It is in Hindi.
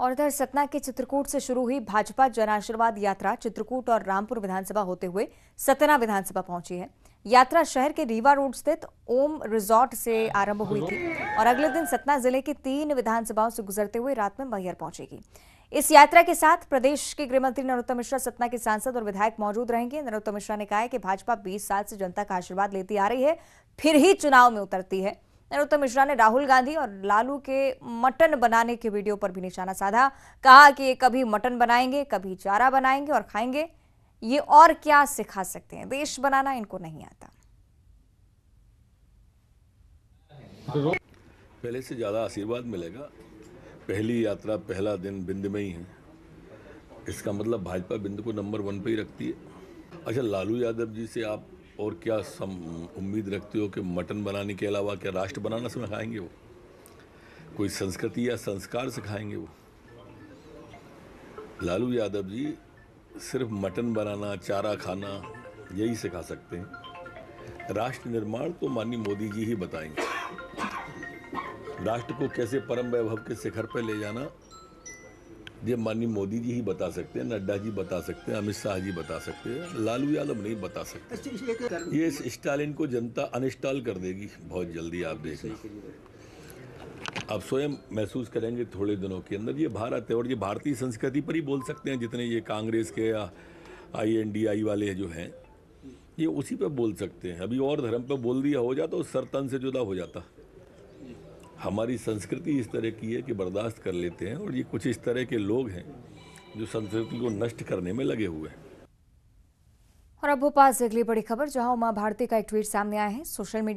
और इधर सतना के चित्रकूट से शुरू हुई भाजपा जन आशीर्वाद यात्रा चित्रकूट और रामपुर विधानसभा होते हुए सतना विधानसभा पहुंची है यात्रा शहर के रीवा रोड स्थित ओम रिजॉर्ट से आरंभ हुई थी और अगले दिन सतना जिले की तीन विधानसभाओं से गुजरते हुए रात में मैहर पहुंचेगी इस यात्रा के साथ प्रदेश के गृहमंत्री नरोत्तम मिश्रा सतना के सांसद और विधायक मौजूद रहेंगे नरोत्तम मिश्रा ने कहा है कि भाजपा 20 साल से जनता का आशीर्वाद लेती आ रही है फिर ही चुनाव में उतरती है नरोत्तम मिश्रा ने राहुल गांधी और लालू के मटन बनाने के वीडियो पर भी निशाना साधा कहा कि ये कभी मटन बनाएंगे कभी चारा बनाएंगे और खाएंगे ये और क्या सिखा सकते हैं देश बनाना इनको नहीं आता पहले से ज़्यादा आशीर्वाद मिलेगा पहली यात्रा पहला दिन बिंद में ही है इसका मतलब भाजपा बिंद को नंबर वन पे ही रखती है अच्छा लालू यादव जी से आप और क्या सम उम्मीद रखते हो कि मटन बनाने के अलावा क्या राष्ट्र बनाना सिखाएंगे वो कोई संस्कृति या संस्कार सिखाएंगे वो लालू यादव जी सिर्फ मटन बनाना चारा खाना यही सिखा सकते हैं राष्ट्र निर्माण तो माननीय मोदी जी ही बताएंगे राष्ट्र को कैसे परम वैभव के शिखर पर ले जाना ये माननीय मोदी जी ही बता सकते हैं नड्डा जी बता सकते हैं अमित शाह जी बता सकते हैं लालू यादव नहीं बता सकते अच्छा, ये स्टालिन को जनता अनस्टॉल कर देगी बहुत जल्दी आप देखना आप स्वयं महसूस करेंगे थोड़े दिनों के अंदर ये भारत है और ये भारतीय संस्कृति पर ही बोल सकते हैं जितने ये कांग्रेस के या आई एन डी आई वाले जो हैं ये उसी पर बोल सकते हैं अभी और धर्म पर बोल दिया हो जाता तो सर तन से जुदा हो जाता हमारी संस्कृति इस तरह की है कि बर्दाश्त कर लेते हैं और ये कुछ इस तरह के लोग हैं जो संस्कृति को नष्ट करने में लगे हुए हैं और अब भोपाल से अगली बड़ी खबर जहां उमा भारती का एक ट्वीट सामने आया है सोशल मीडिया